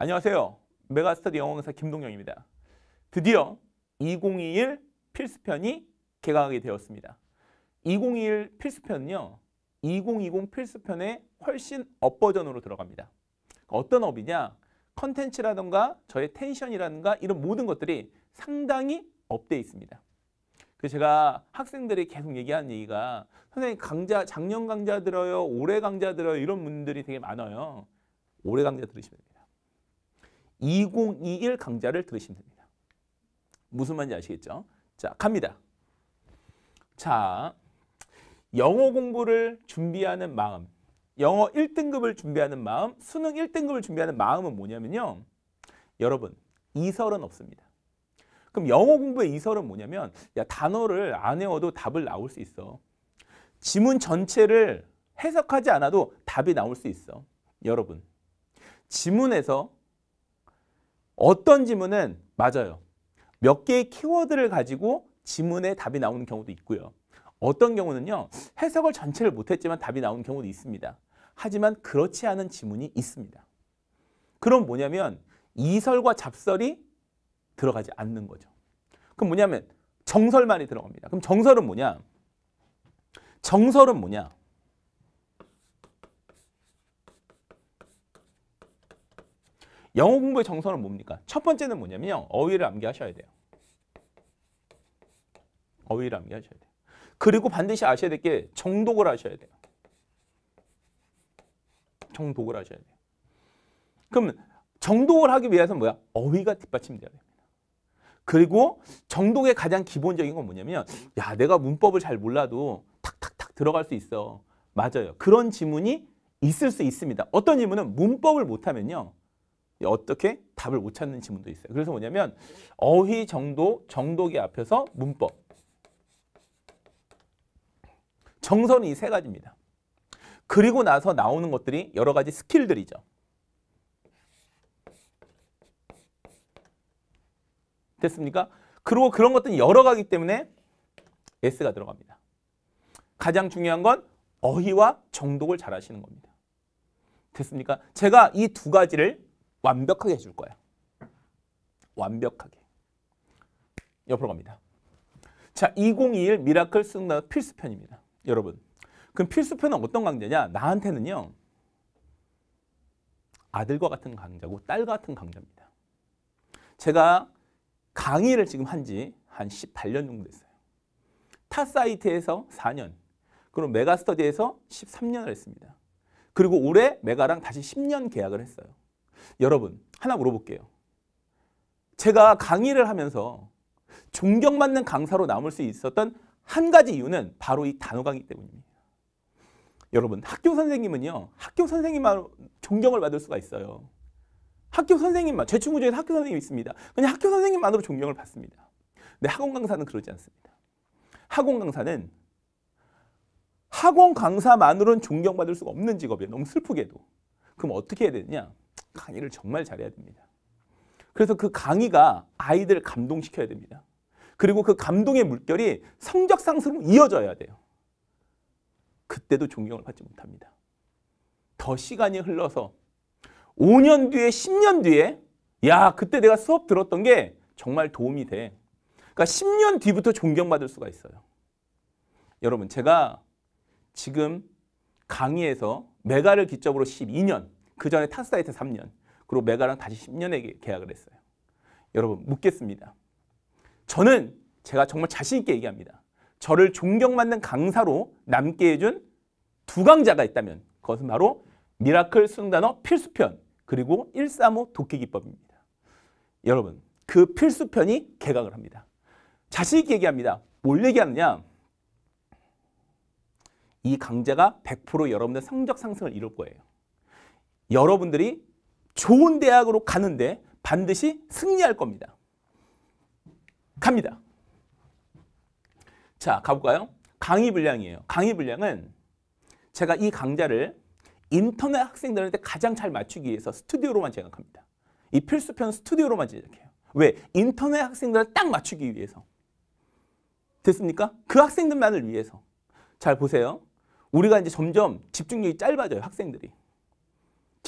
안녕하세요. 메가스터디 영어 강사 김동영입니다. 드디어 2021 필수편이 개강하게 되었습니다. 2021 필수편은요. 2020 필수편의 훨씬 업 버전으로 들어갑니다. 어떤 업이냐? 컨텐츠라든가 저의 텐션이라든가 이런 모든 것들이 상당히 업돼 있습니다. 그 제가 학생들이 계속 얘기하는 얘기가 선생님 강좌 작년 강좌 들어요 올해 강좌 들어요 이런 분들이 되게 많아요 올해 강좌 들으시면 돼요 2021 강좌를 들으시면 됩니다. 무슨 말인지 아시겠죠? 자, 갑니다. 자, 영어 공부를 준비하는 마음, 영어 1등급을 준비하는 마음, 수능 1등급을 준비하는 마음은 뭐냐면요. 여러분, 이설은 없습니다. 그럼 영어 공부의 이설은 뭐냐면 야 단어를 안 외워도 답을 나올 수 있어. 지문 전체를 해석하지 않아도 답이 나올 수 있어. 여러분, 지문에서 어떤 지문은 맞아요. 몇 개의 키워드를 가지고 지문에 답이 나오는 경우도 있고요. 어떤 경우는요. 해석을 전체를 못했지만 답이 나오는 경우도 있습니다. 하지만 그렇지 않은 지문이 있습니다. 그럼 뭐냐면 이설과 잡설이 들어가지 않는 거죠. 그럼 뭐냐면 정설만이 들어갑니다. 그럼 정설은 뭐냐? 정설은 뭐냐? 영어 공부의 정서는 뭡니까? 첫 번째는 뭐냐면 어휘를 암기하셔야 돼요. 어휘를 암기하셔야 돼요. 그리고 반드시 아셔야 될 게 정독을 하셔야 돼요. 정독을 하셔야 돼요. 그럼 정독을 하기 위해서는 뭐야? 어휘가 뒷받침돼야 됩니다. 그리고 정독의 가장 기본적인 건 뭐냐면 야 내가 문법을 잘 몰라도 탁탁탁 들어갈 수 있어. 맞아요. 그런 지문이 있을 수 있습니다. 어떤 지문은 문법을 못하면요. 어떻게 답을 못 찾는 지문도 있어요. 그래서 뭐냐면 어휘 정도, 정독이 앞에서 문법. 정선이 이세 가지입니다. 그리고 나서 나오는 것들이 여러 가지 스킬들이죠. 됐습니까? 그리고 그런 것들이 여러 가기 때문에 S가 들어갑니다. 가장 중요한 건 어휘와 정독을 잘 하시는 겁니다. 됐습니까? 제가 이 두 가지를 완벽하게 해줄 거야. 완벽하게. 옆으로 갑니다. 자, 2021 미라클 승나 필수편입니다. 여러분. 그럼 필수편은 어떤 강좌냐? 나한테는요. 아들과 같은 강자고 딸 같은 강자입니다. 제가 강의를 지금 한 지한 한 18년 정도 됐어요. 타 사이트에서 4년, 그리고 메가스터디에서 13년을 했습니다. 그리고 올해 메가랑 다시 10년 계약을 했어요. 여러분 하나 물어볼게요. 제가 강의를 하면서 존경받는 강사로 남을 수 있었던 한 가지 이유는 바로 이 단호강의 때문입니다. 여러분 학교 선생님은요. 학교 선생님만 존경을 받을 수가 있어요. 학교 선생님만 제 친구 중에 학교 선생님이 있습니다. 그냥 학교 선생님만으로 존경을 받습니다. 근데 학원 강사는 그러지 않습니다. 학원 강사는 학원 강사만으로는 존경받을 수가 없는 직업이에요. 너무 슬프게도. 그럼 어떻게 해야 되느냐? 강의를 정말 잘해야 됩니다. 그래서 그 강의가 아이들을 감동시켜야 됩니다. 그리고 그 감동의 물결이 성적 상승으로 이어져야 돼요. 그때도 존경을 받지 못합니다. 더 시간이 흘러서 5년 뒤에 10년 뒤에 야 그때 내가 수업 들었던 게 정말 도움이 돼. 그러니까 10년 뒤부터 존경받을 수가 있어요. 여러분 제가 지금 강의에서 메가를 기점으로 12년 그 전에 탄 사이트 3년, 그리고 메가랑 다시 10년에 계약을 했어요. 여러분 묻겠습니다. 저는 제가 정말 자신 있게 얘기합니다. 저를 존경받는 강사로 남게 해준 두 강자가 있다면 그것은 바로 미라클 순단어 필수편 그리고 135 독해기법입니다. 여러분 그 필수편이 개강을 합니다. 자신 있게 얘기합니다. 뭘 얘기하느냐? 이 강좌가 100% 여러분의 성적 상승을 이룰 거예요. 여러분들이 좋은 대학으로 가는데 반드시 승리할 겁니다. 갑니다. 자, 가볼까요? 강의 분량이에요. 강의 분량은 제가 이 강좌를 인터넷 학생들한테 가장 잘 맞추기 위해서 스튜디오로만 제작합니다. 이 필수편 스튜디오로만 제작해요. 왜? 인터넷 학생들을 딱 맞추기 위해서. 됐습니까? 그 학생들만을 위해서. 잘 보세요. 우리가 이제 점점 집중력이 짧아져요, 학생들이.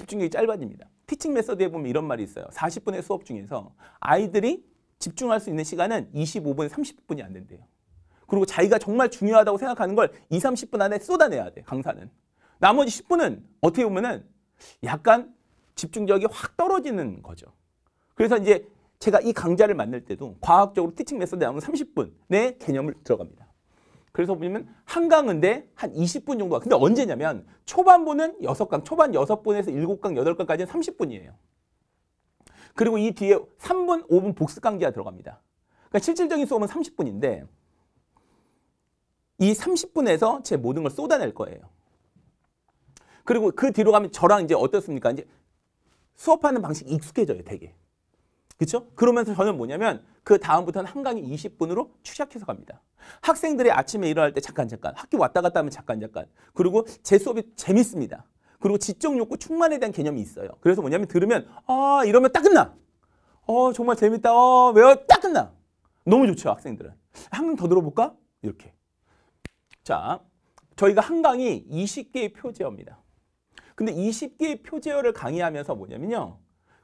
집중력이 짧아집니다. 티칭 메서드에 보면 이런 말이 있어요. 40분의 수업 중에서 아이들이 집중할 수 있는 시간은 2 5분 30분이 안 된대요. 그리고 자기가 정말 중요하다고 생각하는 걸 2, 30분 안에 쏟아내야 돼, 강사는. 나머지 10분은 어떻게 보면은 약간 집중력이 확 떨어지는 거죠. 그래서 이제 제가 이 강좌를 만들 때도 과학적으로 티칭 메서드에 나오면 30분 의 개념을 들어갑니다. 그래서 보면 한강은데한 20분 정도가 근데 언제냐면 초반부는 6강 초반 6분에서 7강 8강까지는 30분이에요. 그리고 이 뒤에 3분 5분 복습 강기가 들어갑니다. 그러니까 실질적인 수업은 30분인데 이 30분에서 제 모든 걸 쏟아낼 거예요. 그리고 그 뒤로 가면 저랑 이제 어떻습니까? 이제 수업하는 방식 익숙해져요, 되게. 그렇죠? 그러면서 저는 뭐냐면 그 다음부터는 한강이 20분으로 추락해서 갑니다. 학생들이 아침에 일어날 때 잠깐 잠깐 학교 왔다 갔다 하면 잠깐 잠깐 그리고 제 수업이 재밌습니다. 그리고 지적 욕구 충만에 대한 개념이 있어요. 그래서 뭐냐면 들으면 아 이러면 딱 끝나. 어 정말 재밌다. 어 외워 딱 끝나. 너무 좋죠 학생들은. 한강 더 들어볼까? 이렇게. 자 저희가 한강이 20개의 표제어입니다. 근데 20개의 표제어를 강의하면서 뭐냐면요.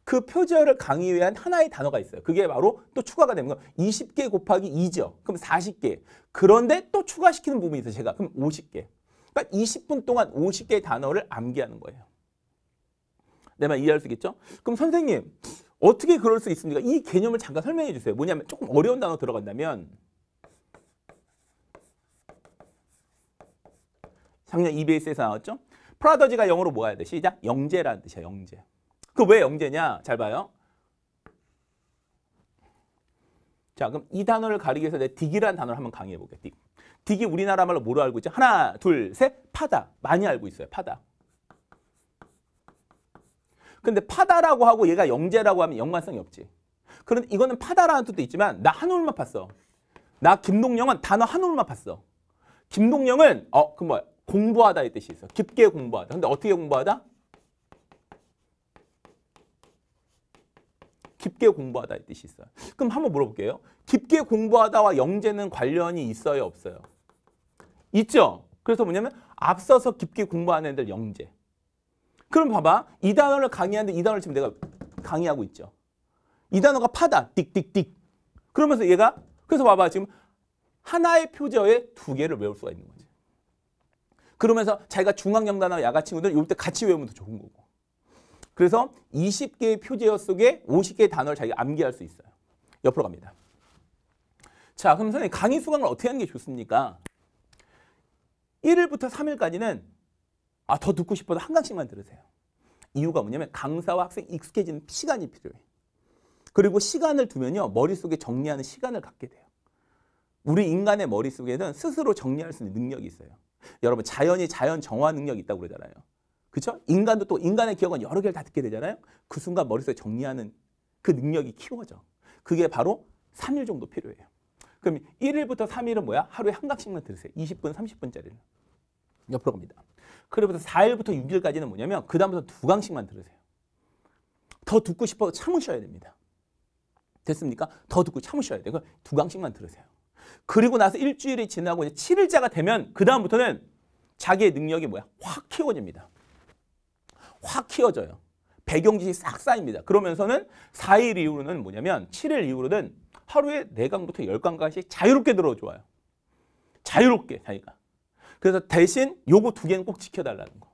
그 표절을 강의한 위 하나의 단어가 있어요. 그게 바로 또 추가가 되는 건 20개 곱하기 2죠. 그럼 40개. 그런데 또 추가시키는 부분이 있어요. 제가. 그럼 50개. 그러니까 20분 동안 50개의 단어를 암기하는 거예요. 내말 이해할 수 있겠죠? 그럼 선생님 어떻게 그럴 수 있습니까? 이 개념을 잠깐 설명해 주세요. 뭐냐면 조금 어려운 단어 들어간다면 작년 e b s 에서 나왔죠? 프라더지가 영어로 뭐가 해야 돼? 시작! 영재라는 뜻이야, 영재. 그왜 영재냐? 잘 봐요. 자, 그럼 이 단어를 가리기 위해서 내 딕이라는 단어를 한번 강의해 볼게요. 딕. 딕이 우리나라 말로 뭐로 알고 있죠? 하나, 둘, 셋, 파다. 많이 알고 있어요. 파다. 근데 파다라고 하고 얘가 영재라고 하면 연관성이 없지. 그런데 이거는 파다라는 뜻도 있지만 나 한올만 봤어나 김동영은 단어 한올만 봤어 김동영은 어, 그 뭐야? 공부하다의 뜻이 있어. 깊게 공부하다. 근데 어떻게 공부하다? 깊게 공부하다 이 뜻이 있어요. 그럼 한번 물어볼게요. 깊게 공부하다와 영재는 관련이 있어요 없어요? 있죠. 그래서 뭐냐면 앞서서 깊게 공부하는 애들 영재. 그럼 봐봐. 이 단어를 강의하는데 이 단어를 지금 내가 강의하고 있죠. 이 단어가 파다. 띡띡띡. 그러면서 얘가 그래서 봐봐. 지금 하나의 표제어에 두 개를 외울 수가 있는 거지. 그러면서 자기가 중앙영단어 야가 친구들 이때 같이 외우면 더 좋은 거고. 그래서 20개의 표제어 속에 50개의 단어를 자기가 암기할 수 있어요. 옆으로 갑니다. 자, 그럼 선생님 강의 수강을 어떻게 하는 게 좋습니까? 1일부터 3일까지는 아, 더 듣고 싶어도 한 강씩만 들으세요. 이유가 뭐냐면 강사와 학생 익숙해지는 시간이 필요해. 그리고 시간을 두면요. 머릿속에 정리하는 시간을 갖게 돼요. 우리 인간의 머릿속에는 스스로 정리할 수 있는 능력이 있어요. 여러분 자연이 자연 정화 능력이 있다고 그러잖아요. 그렇죠? 인간도 또 인간의 기억은 여러 개를 다 듣게 되잖아요. 그 순간 머릿속에 정리하는 그 능력이 키워져. 그게 바로 3일 정도 필요해요. 그럼 1일부터 3일은 뭐야? 하루에 한 강씩만 들으세요. 20분, 30분짜리는. 옆으로 갑니다. 그로부터 4일부터 6일까지는 뭐냐면 그 다음부터 두 강씩만 들으세요. 더 듣고 싶어도 참으셔야 됩니다. 됐습니까? 더 듣고 참으셔야 돼요. 두 강씩만 들으세요. 그리고 나서 일주일이 지나고 이제 7일자가 되면 그 다음부터는 자기의 능력이 뭐야? 확 키워집니다. 확 키워져요. 배경지식이 싹 쌓입니다. 그러면서는 4일 이후로는 뭐냐면 7일 이후로는 하루에 4강부터 10강까지 자유롭게 들어줘요. 자유롭게 자기가. 그래서 대신 요거 두 개는 꼭 지켜달라는 거.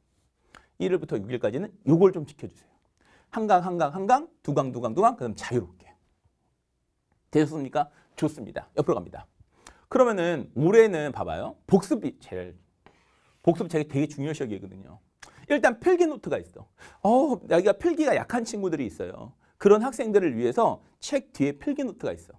1일부터 6일까지는 요걸 좀 지켜주세요. 한강, 한강, 한강, 두강, 두강, 두강, 그럼 자유롭게. 되셨습니까? 좋습니다. 옆으로 갑니다. 그러면은 올해는 봐봐요. 복습이 제일, 복습 제가 되게 중요시 여기거든요. 일단 필기 노트가 있어. 어, 여기가 필기가 약한 친구들이 있어요. 그런 학생들을 위해서 책 뒤에 필기 노트가 있어.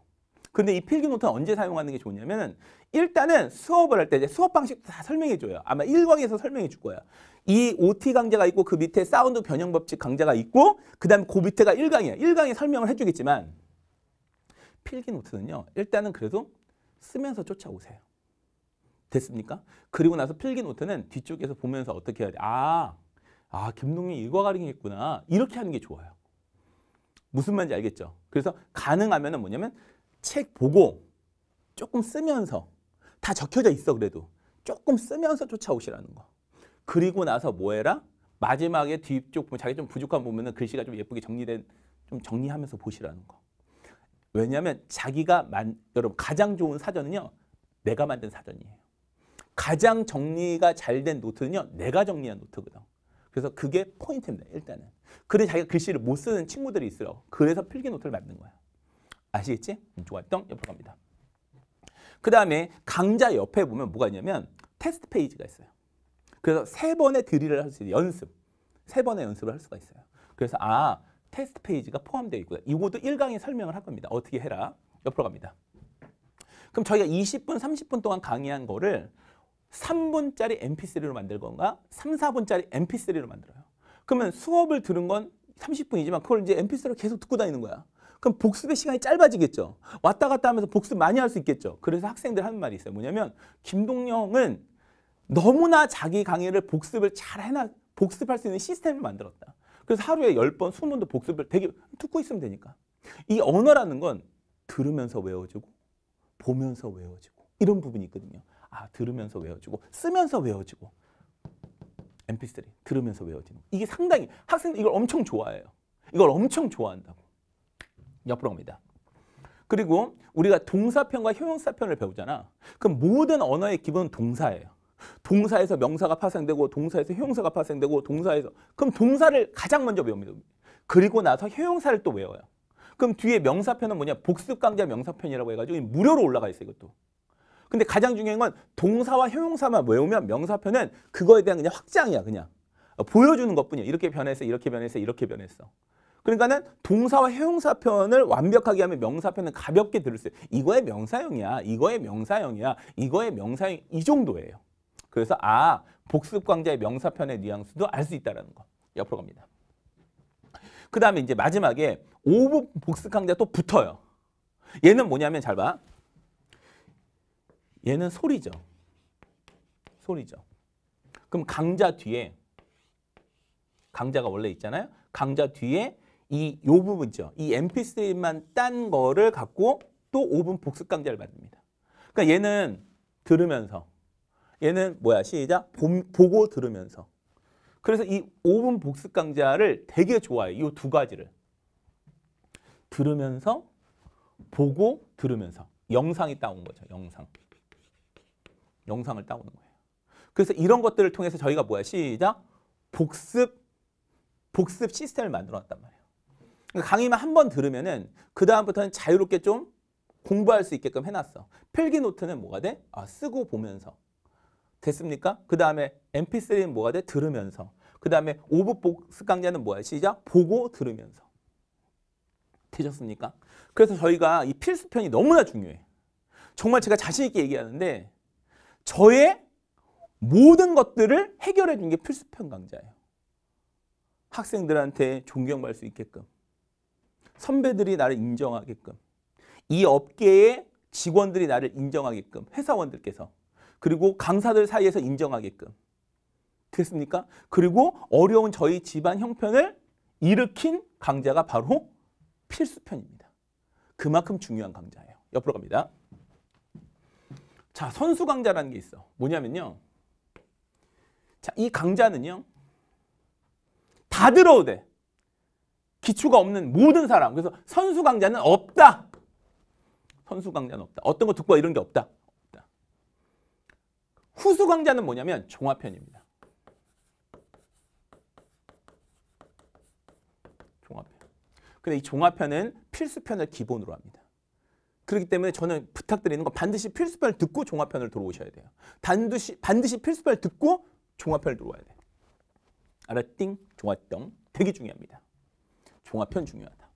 근데 이 필기 노트는 언제 사용하는 게 좋냐면은 일단은 수업을 할 때 수업 방식도 다 설명해 줘요. 아마 1강에서 설명해 줄 거야. 이 OT 강좌가 있고 그 밑에 사운드 변형 법칙 강좌가 있고 그다음에 그 밑에가 1강이야. 1강에 설명을 해 주겠지만 필기 노트는요. 일단은 그래도 쓰면서 쫓아오세요. 됐습니까? 그리고 나서 필기 노트는 뒤쪽에서 보면서 어떻게 해야 돼? 아, 아 김동률 이거 가능했구나 이렇게 하는 게 좋아요. 무슨 말인지 알겠죠? 그래서 가능하면 뭐냐면 책 보고 조금 쓰면서 다 적혀져 있어 그래도 조금 쓰면서 쫓아오시라는 거. 그리고 나서 뭐 해라? 마지막에 뒤쪽 보면 자기 좀 부족한 부분은 글씨가 좀 예쁘게 정리된 좀 정리하면서 보시라는 거. 왜냐하면 자기가 만 여러분 가장 좋은 사전은요 내가 만든 사전이에요. 가장 정리가 잘 된 노트는요 내가 정리한 노트거든. 그래서 그게 포인트입니다. 일단은. 그래 자기가 글씨를 못 쓰는 친구들이 있어. 그래서 필기노트를 만든 거야. 아시겠지? 음, 좋았던 옆으로 갑니다. 그 다음에 강좌 옆에 보면 뭐가 있냐면 테스트 페이지가 있어요. 그래서 세 번의 드릴을 할 수 있는 연습. 세 번의 연습을 할 수가 있어요. 그래서 아 테스트 페이지가 포함되어 있구나. 이것도 1강에 설명을 할 겁니다. 어떻게 해라. 옆으로 갑니다. 그럼 저희가 20분, 30분 동안 강의한 거를 3분짜리 mp3로 만들 건가 3, 4분짜리 mp3로 만들어요. 그러면 수업을 들은 건 30분이지만 그걸 이제 mp3로 계속 듣고 다니는 거야. 그럼 복습의 시간이 짧아지겠죠. 왔다 갔다 하면서 복습 많이 할 수 있겠죠. 그래서 학생들 하는 말이 있어요. 뭐냐면 김동영은 너무나 자기 강의를 복습을 잘 해놔 복습할 수 있는 시스템을 만들었다. 그래서 하루에 10번, 20번도 복습을 되게 듣고 있으면 되니까. 이 언어라는 건 들으면서 외워지고 보면서 외워지고 이런 부분이 있거든요. 아 들으면서 외워지고 쓰면서 외워지고 mp3 들으면서 외워지는 이게 상당히 학생들 이걸 엄청 좋아해요. 이걸 엄청 좋아한다고. 옆으로 옵니다. 그리고 우리가 동사편과 형용사편을 배우잖아. 그럼 모든 언어의 기본은 동사예요. 동사에서 명사가 파생되고 동사에서 형용사가 파생되고 동사에서 그럼 동사를 가장 먼저 외웁니다. 그리고 나서 형용사를 또 외워요. 그럼 뒤에 명사편은 뭐냐? 복습 강좌 명사편이라고 해가지고 무료로 올라가 있어요. 이것도. 근데 가장 중요한 건 동사와 형용사만 외우면 명사표는 그거에 대한 그냥 확장이야 그냥. 보여주는 것뿐이야. 이렇게 변했어, 이렇게 변했어, 이렇게 변했어. 그러니까는 동사와 형용사편을 완벽하게 하면 명사편은 가볍게 들을 수 있어요. 이거의 명사형이야. 이거의 명사형이야. 이거의 명사형 이 정도예요. 그래서 아 복습 강좌의 명사편의 뉘앙스도 알 수 있다라는 거. 옆으로 갑니다. 그 다음에 이제 마지막에 오분 복습 강좌 또 붙어요. 얘는 뭐냐면 잘 봐. 얘는 소리죠. 소리죠. 그럼 강자 뒤에 강자가 원래 있잖아요. 강자 뒤에 이 요 부분 있죠. 이 mp3만 딴 거를 갖고 또 5분 복습 강좌를 만듭니다. 그러니까 얘는 들으면서 얘는 뭐야 시작 봄, 보고 들으면서 그래서 이 5분 복습 강좌를 되게 좋아해요. 이 두 가지를 들으면서 보고 들으면서 영상이 따온 거죠. 영상. 영상을 따오는 거예요. 그래서 이런 것들을 통해서 저희가 뭐야? 시작! 복습, 복습 시스템을 만들어 놨단 말이에요. 그러니까 강의만 한 번 들으면은 그 다음부터는 자유롭게 좀 공부할 수 있게끔 해놨어. 필기 노트는 뭐가 돼? 아, 쓰고 보면서. 됐습니까? 그 다음에 mp3는 뭐가 돼? 들으면서. 그 다음에 오브복습 강좌는 뭐야? 시작! 보고 들으면서. 되셨습니까? 그래서 저희가 이 필수편이 너무나 중요해. 정말 제가 자신 있게 얘기하는데 저의 모든 것들을 해결해 준 게 필수편 강좌예요. 학생들한테 존경받을 수 있게끔 선배들이 나를 인정하게끔 이 업계의 직원들이 나를 인정하게끔 회사원들께서 그리고 강사들 사이에서 인정하게끔 됐습니까? 그리고 어려운 저희 집안 형편을 일으킨 강자가 바로 필수편입니다. 그만큼 중요한 강자예요 옆으로 갑니다. 자, 선수 강자라는 게 있어. 뭐냐면요. 자, 이 강자는요. 다들어오 돼. 기초가 없는 모든 사람. 그래서 선수 강자는 없다. 선수 강자는 없다. 어떤 거 듣고 이런 게 없다. 없다. 후수 강자는 뭐냐면 종합편입니다. 종합편. 근데 이 종합편은 필수편을 기본으로 합니다. 그렇기 때문에 저는 부탁드리는 건 반드시 필수별 듣고 종합편을 들어오셔야 돼요. 반드시 반드시 필수별 듣고 종합편을 들어와야 돼. 알았띵? 종합병 되게 중요합니다. 종합편 중요하다.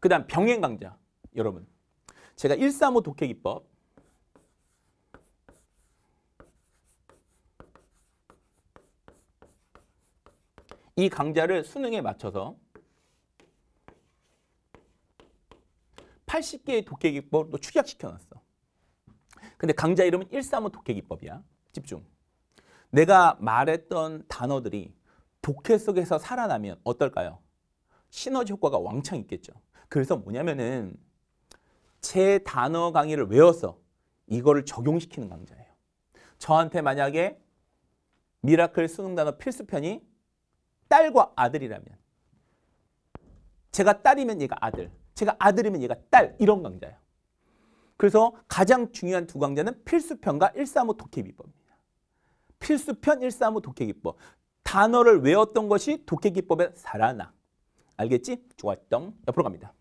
그다음 병행 강좌 여러분. 제가 135 독해 기법 이 강좌를 수능에 맞춰서 80개의 독해 기법으로 축약시켜 놨어. 근데 강좌 이름은 135 독해 기법이야. 집중. 내가 말했던 단어들이 독해 속에서 살아나면 어떨까요? 시너지 효과가 왕창 있겠죠. 그래서 뭐냐면은 제 단어 강의를 외워서 이거를 적용시키는 강좌예요. 저한테 만약에 미라클 수능 단어 필수편이 딸과 아들이라면 제가 딸이면 얘가 아들, 제가 아들이면 얘가 딸 이런 강좌예요. 그래서 가장 중요한 두 강좌는 필수편과 135 독해기법입니다. 필수편 135 독해기법. 단어를 외웠던 것이 독해기법에 살아나. 알겠지? 좋았던 옆으로 갑니다.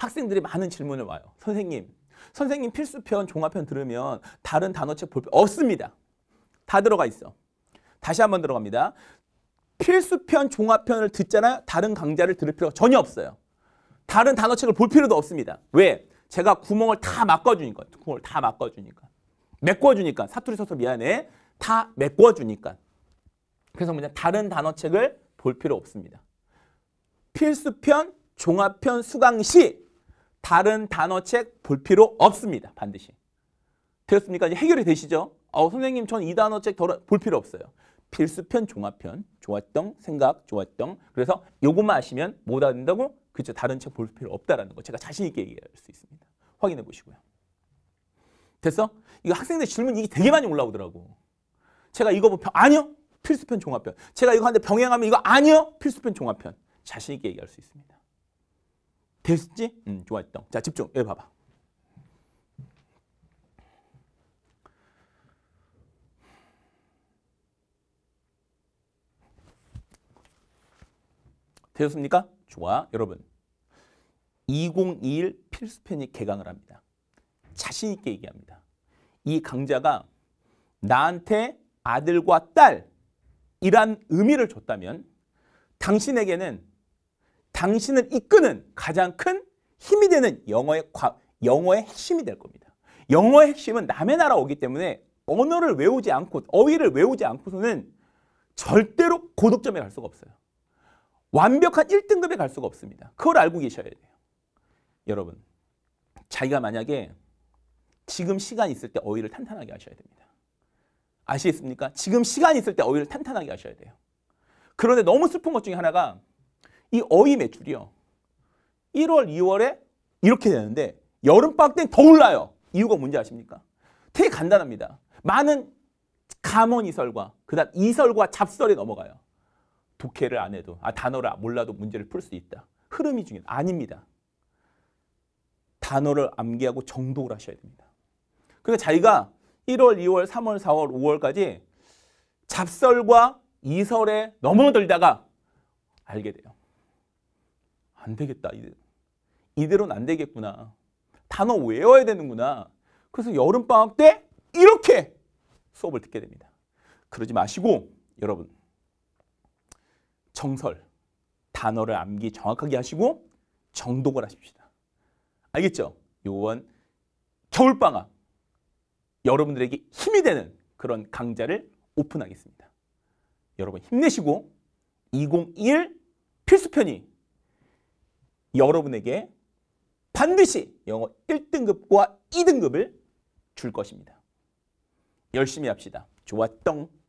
학생들이 많은 질문을 와요. 선생님, 선생님 필수편, 종합편 들으면 다른 단어책 볼 필요 없습니다. 다 들어가 있어. 다시 한 번 들어갑니다. 필수편, 종합편을 듣잖아요. 다른 강좌를 들을 필요가 전혀 없어요. 다른 단어책을 볼 필요도 없습니다. 왜? 제가 구멍을 다막아주니까 구멍을 다막아주니까 메꿔주니까. 사투리 써서 미안해. 다 메꿔주니까. 그래서 그냥 다른 단어책을 볼 필요 없습니다. 필수편, 종합편, 수강시 다른 단어책 볼 필요 없습니다. 반드시. 되었습니까? 이제 해결이 되시죠? 어, 선생님 전 이 단어책 덜볼 필요 없어요. 필수편, 종합편, 좋았던, 생각, 좋았던 그래서 요것만 아시면 못한다고 그저 다른 책 볼 필요 없다라는 거 제가 자신 있게 얘기할 수 있습니다. 확인해 보시고요. 됐어? 이거 학생들 질문 이게 되게 많이 올라오더라고. 제가 이거 보 뭐 병, 아니요. 필수편 종합편. 제가 이거 하는데 병행하면 이거 아니요. 필수편 종합편. 자신 있게 얘기할 수 있습니다. 됐지? 음, 좋아했던. 자, 집중. 여기 봐봐. 되셨습니까? 좋아. 여러분. 2021필수펜이 개강을 합니다. 자신 있게 얘기합니다. 이 강자가 나한테 아들과 딸이란 의미를 줬다면 당신에게는 당신을 이끄는 가장 큰 힘이 되는 영어의 과, 영어의 핵심이 될 겁니다. 영어의 핵심은 남의 나라 오기 때문에 언어를 외우지 않고 어휘를 외우지 않고서는 절대로 고득점에 갈 수가 없어요. 완벽한 1등급에 갈 수가 없습니다. 그걸 알고 계셔야 돼요. 여러분, 자기가 만약에 지금 시간 있을 때 어휘를 탄탄하게 하셔야 됩니다. 아시겠습니까? 지금 시간 있을 때 어휘를 탄탄하게 하셔야 돼요. 그런데 너무 슬픈 것 중에 하나가 이 어휘 매출이요. 1월, 2월에 이렇게 되는데 여름방학 때더 올라요. 이유가 뭔지 아십니까? 되게 간단합니다. 많은 감언이설과 그다음 이설과 잡설이 넘어가요. 독해를 안 해도 아 단어를 몰라도 문제를 풀 수 있다. 흐름이 중요해 아닙니다. 단어를 암기하고 정독을 하셔야 됩니다. 그러니까 자기가 1월, 2월, 3월, 4월, 5월까지 잡설과 이설에 넘어들다가 알게 돼요. 안 되겠다. 이대, 로는안 되겠구나. 단어 외워야 되는구나. 그래서 여름방학 때 이렇게 수업을 듣게 됩니다. 그러지 마시고 여러분 정설, 단어를 암기 정확하게 하시고 정독을 하십시다. 알겠죠? 요건 겨울방학 여러분들에게 힘이 되는 그런 강좌를 오픈하겠습니다. 여러분 힘내시고 2021 필수편이 여러분에게 반드시 영어 1등급과 2등급을 줄 것입니다. 열심히 합시다. 좋았던